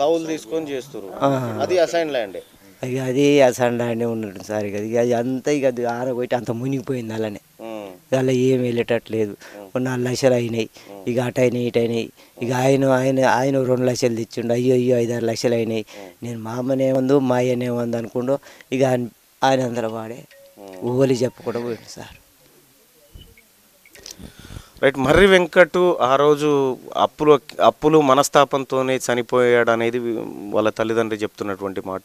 కౌలు తీసుకొని చేస్తారు అది అసైన్ ల్యాండ్ ఇక అది అసైన్ ల్యాండ్ ఉండడం సార్ ఇక అది అంతా ఇక ఆరబోయి అంత మునిగిపోయింది అలానే అలా ఏం వెళ్ళేటట్లేదు నాలుగు లక్షలు అయినాయి ఇక అటు అయినాయి ఇటు అయినాయి ఇక ఆయన ఆయన ఆయన రెండు లక్షలు తెచ్చిండు అయ్యో అయ్యో ఐదారు లక్షలు అయినాయి నేను మా అమ్మనేముందు మా అయ్యనేముంది అనుకుండు ఇక ఆయన ఆయన అందరూ వాడే ఊహలు చెప్పకుండా పోయింది సార్ రైట్ మర్రి వెంకట్ ఆ రోజు అప్పులు అప్పులు మనస్తాపంతోనే చనిపోయాడు అనేది వాళ్ళ తల్లిదండ్రి చెప్తున్నటువంటి మాట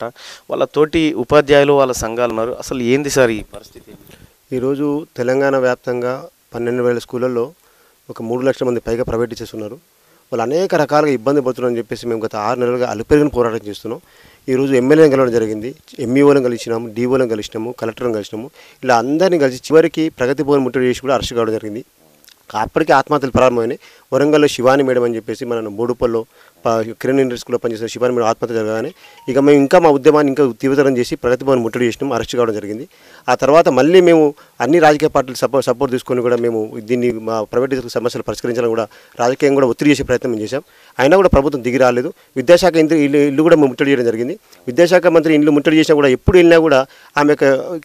వాళ్ళ తోటి ఉపాధ్యాయులు వాళ్ళ సంఘాలు ఉన్నారు అసలు ఏంది సార్ ఈ పరిస్థితి ఈరోజు తెలంగాణ వ్యాప్తంగా పన్నెండు వేల స్కూళ్ళల్లో ఒక మూడు లక్షల మంది పైగా ప్రైవేట్ టీచర్స్ ఉన్నారు వాళ్ళు అనేక రకాలుగా ఇబ్బంది పడుతున్నారని చెప్పేసి మేము గత ఆరు నెలలుగా అలుపెరిగిన పోరాటం చేస్తున్నాం ఈరోజు ఎమ్మెల్యేని కలవడం జరిగింది ఎంఈఓని కలిసినాము డీఓలను కలిసినాము కలెక్టర్ని కలిసినాము ఇలా అందరినీ కలిసి చివరికి ప్రగతి భవన్ ముట్టడి చేసి కూడా అరెస్ట్ కావడం జరిగింది అప్పటికే ఆత్మహత్యలు ప్రారంభమైనాయి వరంగల్లో శివాని మేడం అని చెప్పేసి మనను మూడుపల్లో కిరణ్ ఇండస్ట్రీలో పనిచేసిన శివాని మీద ఆత్మహత్య జరగానే ఇక మేము ఇంకా మా ఉద్యమాన్ని ఇంకా తీవ్రతరం చేసి ప్రగతి భవన్ ముట్టడి చేసినాం అరెస్ట్ కావడం జరిగింది ఆ తర్వాత మళ్ళీ మేము అన్ని రాజకీయ పార్టీలు సపోర్ట్ సపోర్ట్ తీసుకొని కూడా మేము దీన్ని మా ప్రైవేట్ సమస్యలు పరిష్కరించాలని కూడా రాజకీయం కూడా ఒత్తిడి చేసే ప్రయత్నం చేశాం అయినా కూడా ప్రభుత్వం దిగి రాలేదు విద్యాశాఖ ఇల్లు ఇల్లు కూడా మేము ముట్టడి చేయడం జరిగింది విద్యాశాఖ మంత్రి ఇల్లు ముట్టడి చేసినా కూడా ఎప్పుడు వెళ్ళినా కూడా ఆమె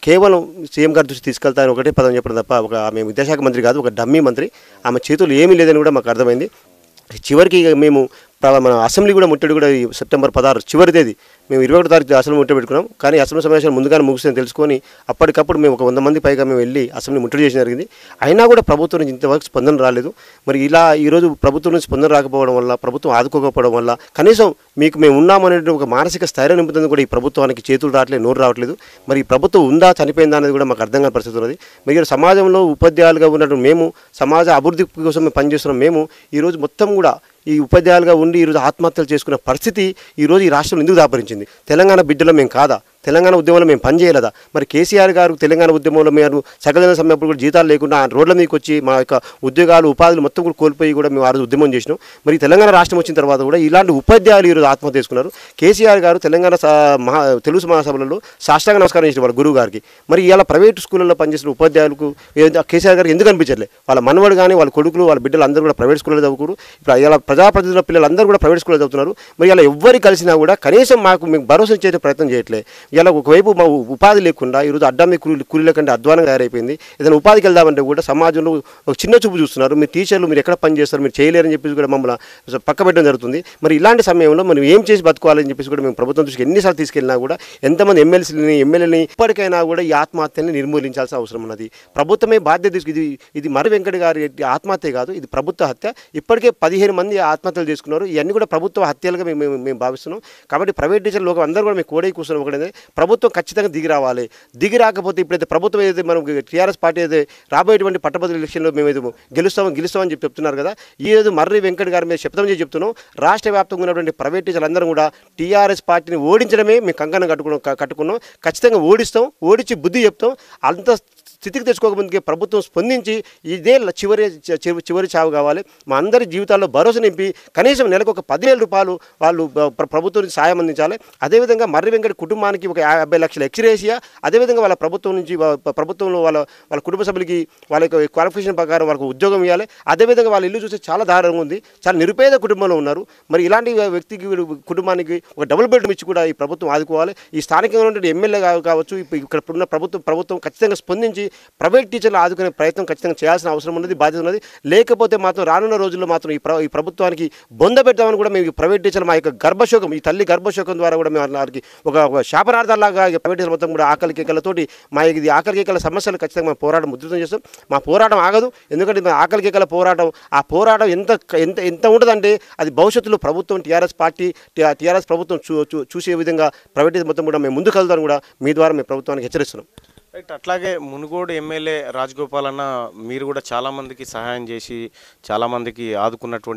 కేవలం సీఎం గారి దృష్టి తీసుకెళ్తారని ఒకటే పదం చెప్పడం తప్ప ఒక ఆమె విద్యాశాఖ మంత్రి కాదు ఒక డమ్మీ మంత్రి ఆమె చేతులు ఏమీ లేదని కూడా మాకు అర్థమైంది చివరికి మేము మన అసెంబ్లీ కూడా ముట్టడి కూడా సెప్టెంబర్ పదహారు చివరి తేదీ మేము ఇరవై ఒకటి తారీఖు అసెంబ్లీ ముట్టడి పెట్టుకున్నాం కానీ అసెంబ్లీ సమావేశాలు ముందుగానే ముగిసిందని తెలుసుకొని అప్పటికప్పుడు మేము ఒక వంద మంది పైగా మేము వెళ్ళి అసెంబ్లీ ముట్టడి చేయడం జరిగింది అయినా కూడా ప్రభుత్వం నుంచి ఇంతవరకు స్పందన రాలేదు మరి ఇలా ఈరోజు ప్రభుత్వం నుంచి స్పందన రాకపోవడం వల్ల ప్రభుత్వం ఆదుకోకపోవడం వల్ల కనీసం మీకు మేము ఉన్నామనే ఒక మానసిక స్థైర్యం నింపుతుంది కూడా ఈ ప్రభుత్వానికి చేతులు రావట్లేదు నోరు రావట్లేదు మరి ప్రభుత్వం ఉందా చనిపోయిందా అనేది కూడా మాకు అర్థం కాని పరిస్థితి ఉన్నది మీరు సమాజంలో ఉపాధ్యాయులుగా ఉన్నట్టు మేము సమాజ అభివృద్ధి కోసం మేము పనిచేస్తున్నాం మేము ఈరోజు మొత్తం కూడా ఈ ఉపాధ్యాయులుగా ఉండి ఈరోజు ఆత్మహత్యలు చేసుకున్న పరిస్థితి ఈరోజు ఈ రాష్ట్రంలో ఎందుకు దాపరించింది తెలంగాణ బిడ్డలో మేము కాదా తెలంగాణ ఉద్యమంలో మేము పనిచేయలేదా మరి కేసీఆర్ గారు తెలంగాణ ఉద్యమంలో మేము సకలజన సమయంలో కూడా జీతాలు లేకుండా రోడ్ల మీదకి వచ్చి మా యొక్క ఉద్యోగాలు ఉపాధులు మొత్తం కూడా కోల్పోయి కూడా మేము ఆ రోజు ఉద్యమం చేసినాం మరి తెలంగాణ రాష్ట్రం వచ్చిన తర్వాత కూడా ఇలాంటి ఉపాధ్యాయులు ఈరోజు ఆత్మహత్య చేసుకున్నారు కేసీఆర్ గారు తెలంగాణ మహా తెలుగు మహాసభలలో సాష్టాంగ నమస్కారం చేసిన వాళ్ళు గురువు గారికి మరి ఇలా ప్రైవేట్ స్కూళ్ళలో పనిచేసిన ఉపాధ్యాయులకు కేసీఆర్ గారికి ఎందుకు అనిపించట్లే వాళ్ళ మనవడు కానీ వాళ్ళ కొడుకులు వాళ్ళ బిడ్డలు అందరూ కూడా ప్రైవేట్ స్కూల్లో చదువుకోరు ఇప్పుడు ఇలా ప్రజాప్రతినిధుల పిల్లలందరూ కూడా ప్రైవేట్ స్కూల్లో చదువుతున్నారు మరి ఇలా ఎవరు కలిసినా కూడా కనీసం మాకు మీకు భరోసా ఇచ్చే ప్రయత్నం చేయట్లే ఇలా ఒకవైపు మా ఉపాధి లేకుండా ఈరోజు అడ్డమ్మి కూలీ కూలీల కంటే అధ్వానం తయారైపోయింది ఏదైనా ఉపాధికి వెళ్దామంటే కూడా సమాజంలో ఒక చిన్న చూపు చూస్తున్నారు మీరు టీచర్లు మీరు ఎక్కడ పని చేస్తారు మీరు చేయలేరని చెప్పేసి కూడా మమ్మల్ని పక్క పెట్టడం జరుగుతుంది మరి ఇలాంటి సమయంలో మనం ఏం చేసి బతుకోవాలని చెప్పేసి కూడా మేము ప్రభుత్వం దృష్టికి ఎన్నిసార్లు తీసుకెళ్ళినా కూడా ఎంతమంది ఎమ్మెల్సీని ఎమ్మెల్యేని ఇప్పటికైనా కూడా ఈ ఆత్మహత్యని నిర్మూలించాల్సిన అవసరం ఉన్నది ప్రభుత్వమే బాధ్యత ఇది ఇది మరి వెంకట గారి ఆత్మహత్య కాదు ఇది ప్రభుత్వ హత్య ఇప్పటికే పదిహేను మంది ఆత్మహత్యలు చేసుకున్నారు ఇవన్నీ కూడా ప్రభుత్వ హత్యలుగా మేము మేము భావిస్తున్నాం కాబట్టి ప్రైవేట్ టీచర్లు లోకం అందరూ కూడా మేము కోడే కూర్చొని ఒకటే ప్రభుత్వం ఖచ్చితంగా దిగి రావాలి దిగి రాకపోతే ఇప్పుడైతే ప్రభుత్వం ఏదైతే మనం టీఆర్ఎస్ పార్టీ అయితే రాబోయేటువంటి పట్టభద్రుల ఎలక్షన్లో మేము ఏదో గెలుస్తామని గెలుస్తామని చెప్పి చెప్తున్నారు కదా ఈ రోజు మర్రి వెంకట్ గారి మీద శబ్దం చేసి చెప్తున్నాం రాష్ట్ర వ్యాప్తంగా ఉన్నటువంటి ప్రైవేట్ టీచర్లందరూ కూడా టీఆర్ఎస్ పార్టీని ఓడించడమే మేము కంకణం కట్టుకున్నాం కట్టుకున్నాం ఖచ్చితంగా ఓడిస్తాం ఓడించి బుద్ధి చెప్తాం అంత స్థితికి తెచ్చుకోకముందుకే ప్రభుత్వం స్పందించి ఇదే చివరి చివరి చావు కావాలి మా అందరి జీవితాల్లో భరోసా నింపి కనీసం నెలకు ఒక పదివేల రూపాయలు వాళ్ళు ప్రభుత్వం సాయం అందించాలి అదేవిధంగా మర్రి వెంకట కుటుంబానికి ఒక యాభై లక్షల ఎక్స్రేసియా అదేవిధంగా వాళ్ళ ప్రభుత్వం నుంచి ప్రభుత్వంలో వాళ్ళ వాళ్ళ కుటుంబ సభ్యులకి వాళ్ళ యొక్క క్వాలిఫికేషన్ ప్రకారం వాళ్ళకు ఉద్యోగం ఇవ్వాలి అదేవిధంగా వాళ్ళ ఇల్లు చూస్తే చాలా దారుణంగా ఉంది చాలా నిరుపేద కుటుంబంలో ఉన్నారు మరి ఇలాంటి వ్యక్తికి కుటుంబానికి ఒక డబుల్ బెడ్రూమ్ ఇచ్చి కూడా ఈ ప్రభుత్వం ఆదుకోవాలి ఈ స్థానికంగా ఉన్న ఎమ్మెల్యే కావచ్చు ఇక్కడ ఉన్న ప్రభుత్వం ప్రభుత్వం ఖచ్చితంగా స్పందించి నుంచి ప్రైవేట్ టీచర్లు ఆదుకునే ప్రయత్నం ఖచ్చితంగా చేయాల్సిన అవసరం ఉన్నది బాధ్యత ఉన్నది లేకపోతే మాత్రం రానున్న రోజుల్లో మాత్రం ఈ ఈ ప్రభుత్వానికి బొంద పెడతామని కూడా మేము ప్రైవేట్ టీచర్లు మా యొక్క గర్భశోకం ఈ తల్లి గర్భశోకం ద్వారా కూడా మేము వారికి ఒక శాపనార్థాలాగా ప్రైవేట్ టీచర్ మొత్తం కూడా ఆకలి కేకలతోటి మా ఇది ఆకలి కేకల సమస్యలు ఖచ్చితంగా మా పోరాటం ముద్రితం చేస్తాం మా పోరాటం ఆగదు ఎందుకంటే మా ఆకలి కేకల పోరాటం ఆ పోరాటం ఎంత ఎంత ఎంత ఉంటుందంటే అది భవిష్యత్తులో ప్రభుత్వం టీఆర్ఎస్ పార్టీ టీఆర్ఎస్ ప్రభుత్వం చూసే విధంగా ప్రైవేట్ మొత్తం కూడా మేము ముందుకు వెళ్తాను కూడా మీ ద్వారా మేము ప్రభుత్వానికి హెచ్చరిస్తున్నాం రైట్ అట్లాగే మునుగోడు ఎమ్మెల్యే రాజగోపాల్ అన్న మీరు కూడా చాలామందికి సహాయం చేసి చాలామందికి ఆదుకున్నటువంటి